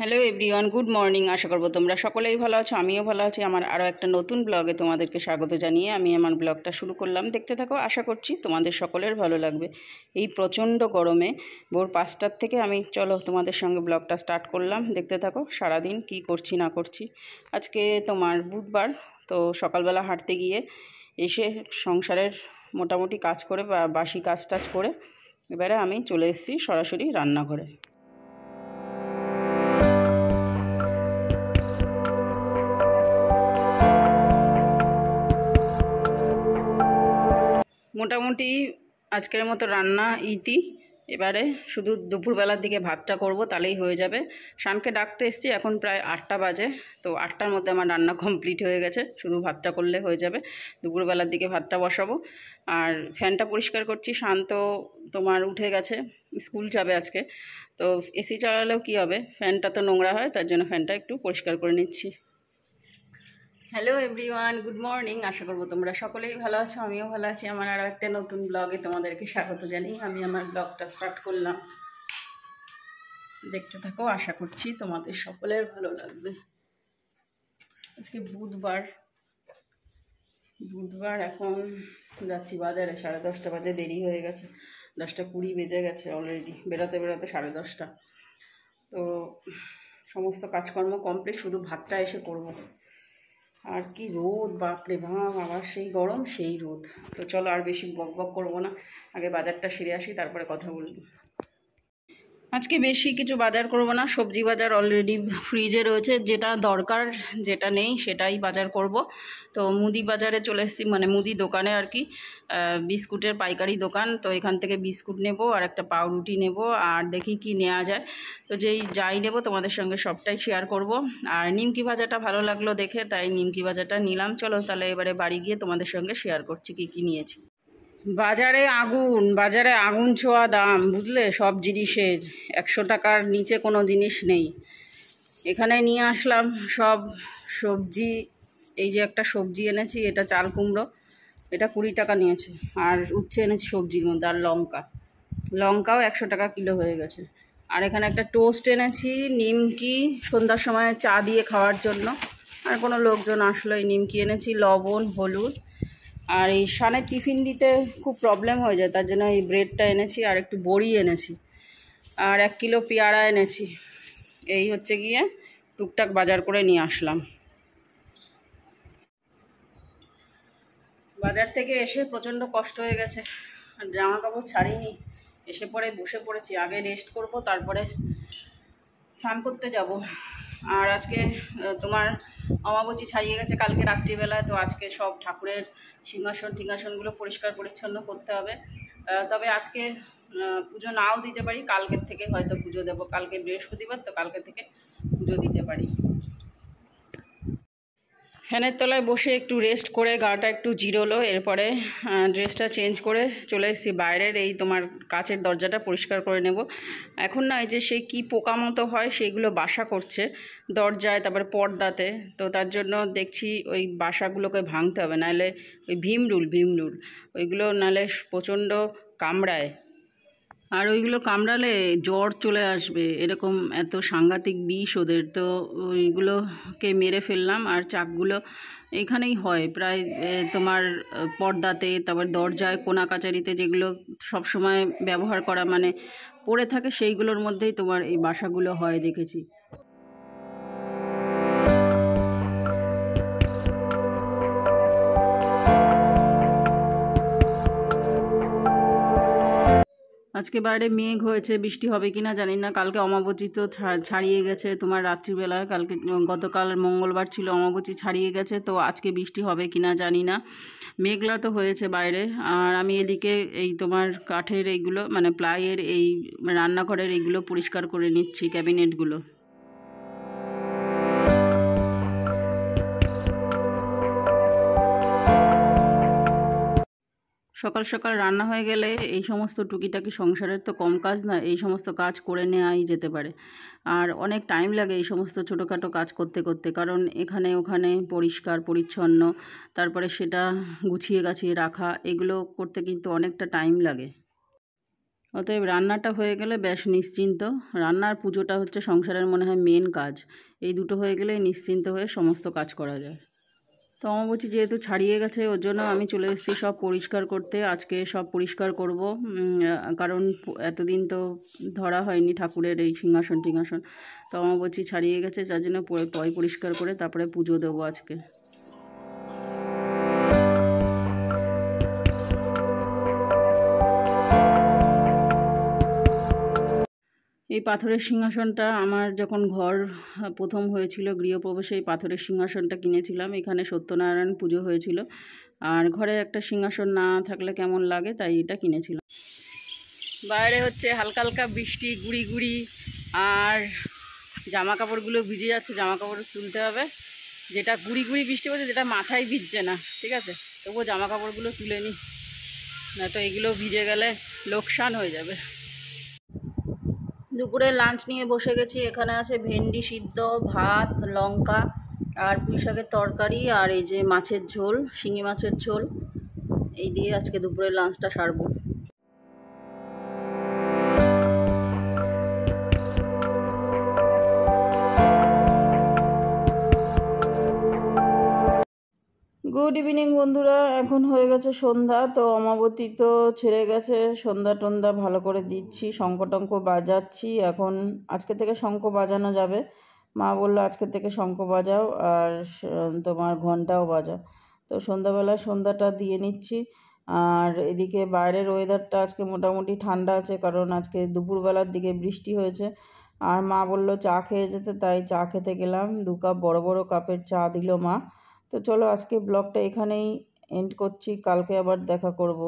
hello everyone good morning আশা করবো তোমরা সকলেই ভালো আছো আমিও ভালো আছি আমার আরও একটা নতুন ব্লগে তোমাদেরকে স্বাগত জানিয়ে আমি আমার ব্লগটা শুরু করলাম দেখতে থাকো আশা করছি তোমাদের সকলের ভালো লাগবে এই প্রচণ্ড গরমে ভোর পাঁচটার থেকে আমি চলো তোমাদের সঙ্গে ব্লগটা স্টার্ট করলাম দেখতে থাকো সারাদিন কি করছি না করছি আজকে তোমার বুধবার তো সকালবেলা হাঁটতে গিয়ে এসে সংসারের মোটামুটি কাজ করে বা বাসি কাজ টাজ করে এবারে আমি চলে এসেছি সরাসরি রান্নাঘরে মোটামুটি আজকের মতো রান্না ইতি এবারে শুধু দুপুরবেলার দিকে ভাতটা করব তাহলেই হয়ে যাবে শানকে ডাকতে এসছি এখন প্রায় আটটা বাজে তো আটটার মধ্যে আমার রান্না কমপ্লিট হয়ে গেছে শুধু ভাতটা করলে হয়ে যাবে দুপুরবেলার দিকে ভাতটা বসাবো আর ফ্যানটা পরিষ্কার করছি শান তো তোমার উঠে গেছে স্কুল যাবে আজকে তো এসি চালালেও কি হবে ফ্যানটা তো নোংরা হয় তার জন্য ফ্যানটা একটু পরিষ্কার করে নিচ্ছি হ্যালো এভরিওয়ান গুড মর্নিং আশা করবো তোমরা সকলেই ভালো আছো আমিও ভালো আছি আমার আরও একটা নতুন ব্লগে তোমাদেরকে স্বাগত জানি আমি আমার ব্লগটা স্টার্ট করলাম দেখতে থাকো আশা করছি তোমাদের সকলের ভালো লাগবে আজকে বুধবার বুধবার এখন যাচ্ছি বাজারে সাড়ে দশটা বাজে দেরি হয়ে গেছে দশটা কুড়ি বেজে গেছে অলরেডি বেড়াতে বেড়াতে সাড়ে দশটা তো সমস্ত কাজকর্ম কমপ্লিট শুধু ভাতটা এসে করবো আর কি রোদ বাপরে বাপ আবার সেই গরম সেই রোদ তো চলো আর বেশি বক বক করবো না আগে বাজারটা সেরে আসি তারপরে কথা বলবো আজকে বেশি কিছু বাজার করব না সবজি বাজার অলরেডি ফ্রিজে রয়েছে যেটা দরকার যেটা নেই সেটাই বাজার করব তো মুদি বাজারে চলে এসেছি মানে মুদি দোকানে আর কি বিস্কুটের পাইকারি দোকান তো এখান থেকে বিস্কুট নেব আর একটা পাউরুটি নেব আর দেখি কি নেওয়া যায় তো যেই যাই নেব তোমাদের সঙ্গে সবটাই শেয়ার করব আর নিমকি ভাজাটা ভালো লাগলো দেখে তাই নিমকি ভাজাটা নিলাম চলো তাহলে এবারে বাড়ি গিয়ে তোমাদের সঙ্গে শেয়ার করছি কি কি নিয়েছি বাজারে আগুন বাজারে আগুন ছোঁয়া দাম বুঝলে সব জিনিসের একশো টাকার নিচে কোনো জিনিস নেই এখানে নিয়ে আসলাম সব সবজি এই যে একটা সবজি এনেছি এটা চাল কুমড়ো এটা কুড়ি টাকা নিয়েছে আর উচ্ছে এনেছি সবজির মধ্যে আর লঙ্কা লঙ্কাও একশো টাকা কিলো হয়ে গেছে আর এখানে একটা টোস্ট এনেছি নিমকি সন্ধ্যার সময় চা দিয়ে খাওয়ার জন্য আর কোনো লোকজন আসলো এই নিমকি এনেছি লবণ হলুদ আর এই সানে টিফিন দিতে খুব প্রবলেম হয়ে যায় তার জন্য এই ব্রেডটা এনেছি আর একটু বড়ি এনেছি আর এক কিলো পেয়ারা এনেছি এই হচ্ছে গিয়ে টুকটাক বাজার করে নিয়ে আসলাম বাজার থেকে এসে প্রচণ্ড কষ্ট হয়ে গেছে আর জামা কাপড় ছাড়িনি এসে পরে বসে পড়েছি আগে রেস্ট করব তারপরে স্নান করতে যাব আর আজকে তোমার অমাবচি ছাড়িয়ে গেছে কালকে রাত্রিবেলা তো আজকে সব ঠাকুরের সিংহাসন টিংহাসনগুলো পরিষ্কার পরিচ্ছন্ন করতে হবে তবে আজকে পুজো নাও দিতে পারি কালকের থেকে হয়তো পুজো দেবো কালকে বৃহস্পতিবার তো কালকে থেকে পুজো দিতে পারি ফ্যানের তলায় বসে একটু রেস্ট করে গাটা একটু জিরোলো এরপরে ড্রেসটা চেঞ্জ করে চলে এসেছি বাইরের এই তোমার কাচের দরজাটা পরিষ্কার করে নেব এখন না এই যে সে কী পোকা মতো হয় সেইগুলো বাসা করছে দরজায় তারপরে পর্দাতে তো তার জন্য দেখছি ওই বাসাগুলোকে ভাঙতে হবে নাহলে ওই ভীমরুল ভীমরুল ওইগুলো নাহলে প্রচণ্ড কামড়ায় আর ওইগুলো কামড়ালে জ্বর চলে আসবে এরকম এত সাংঘাতিক বিষ ওদের তো ওইগুলোকে মেরে ফেললাম আর চাকগুলো এখানেই হয় প্রায় তোমার পর্দাতে তারপর দরজায় কোনা কাচারিতে যেগুলো সবসময় ব্যবহার করা মানে পড়ে থাকে সেইগুলোর মধ্যেই তোমার এই বাসাগুলো হয় দেখেছি আজকে বাইরে মেঘ হয়েছে বৃষ্টি হবে কি না জানি না কালকে অমাবতী তো ছাড়িয়ে গেছে তোমার রাত্রিবেলা কালকে গতকাল মঙ্গলবার ছিল অমাবতী ছাড়িয়ে গেছে তো আজকে বৃষ্টি হবে কি না জানি না মেঘলা তো হয়েছে বাইরে আর আমি এদিকে এই তোমার কাঠের এইগুলো মানে প্লাইয়ের এই রান্নাঘরের এইগুলো পরিষ্কার করে নিচ্ছি ক্যাবিনেটগুলো সকাল সকাল রান্না হয়ে গেলে এই সমস্ত টুকিটাকি সংসারের তো কম কাজ না এই সমস্ত কাজ করে নেওয়াই যেতে পারে আর অনেক টাইম লাগে এই সমস্ত ছোটোখাটো কাজ করতে করতে কারণ এখানে ওখানে পরিষ্কার পরিচ্ছন্ন তারপরে সেটা গুছিয়ে গাছিয়ে রাখা এগুলো করতে কিন্তু অনেকটা টাইম লাগে অতএব রান্নাটা হয়ে গেলে ব্যাস নিশ্চিন্ত রান্নার পুজোটা হচ্ছে সংসারের মনে হয় মেন কাজ এই দুটো হয়ে গেলে নিশ্চিন্ত হয়ে সমস্ত কাজ করা যায় তো আমার বলছি যেহেতু ছাড়িয়ে গেছে ওর জন্য আমি চলে এসেছি সব পরিষ্কার করতে আজকে সব পরিষ্কার করব কারণ এতদিন তো ধরা হয়নি ঠাকুরের এই সিংহাসন টিংহাসন বলছি ছাড়িয়ে গেছে যার জন্য পয় পরিষ্কার করে তারপরে পুজো দেবো আজকে এই পাথরের সিংহাসনটা আমার যখন ঘর প্রথম হয়েছিল গৃহপ্রবেশে এই পাথরের সিংহাসনটা কিনেছিলাম এখানে সত্যনারায়ণ পুজো হয়েছিল আর ঘরে একটা সিংহাসন না থাকলে কেমন লাগে তাই এটা কিনেছিলাম বাইরে হচ্ছে হালকা হালকা বৃষ্টি গুড়ি গুড়ি আর জামা কাপড়গুলো ভিজে যাচ্ছে জামা কাপড় তুলতে হবে যেটা গুড়ি গুড়ি বৃষ্টি পড়ছে যেটা মাথায় ভিজছে না ঠিক আছে তবুও জামা কাপড়গুলো তুলে নিই না তো এগুলো ভিজে গেলে লোকসান হয়ে যাবে দুপুরে লাঞ্চ নিয়ে বসে গেছি এখানে আছে ভেন্ডি সিদ্ধ ভাত লঙ্কা আর পুঁই শাকের তরকারি আর এই যে মাছের ঝোল শিঙি মাছের ঝোল এই দিয়ে আজকে দুপুরে লাঞ্চটা সারবো গুড ইভিনিং বন্ধুরা এখন হয়ে গেছে সন্ধ্যা তো অমাবতী তো ছেড়ে গেছে সন্ধ্যা টন্দা ভালো করে দিচ্ছি শঙ্খ টঙ্ক বাজাচ্ছি এখন আজকে থেকে শঙ্খ বাজানো যাবে মা বললো আজকে থেকে শঙ্খ বাজাও আর তোমার ঘন্টাও বাজাও তো সন্ধ্যাবেলা সন্ধ্যাটা দিয়ে নিচ্ছি আর এদিকে বাইরের ওয়েদারটা আজকে মোটামুটি ঠান্ডা আছে কারণ আজকে দুপুরবেলার দিকে বৃষ্টি হয়েছে আর মা বললো চা খেয়ে যেতে তাই চা খেতে গেলাম দু কাপ বড় বড় কাপের চা দিল মা তো চলো আজকে ব্লগটা এখানেই এন্ড করছি কালকে আবার দেখা করব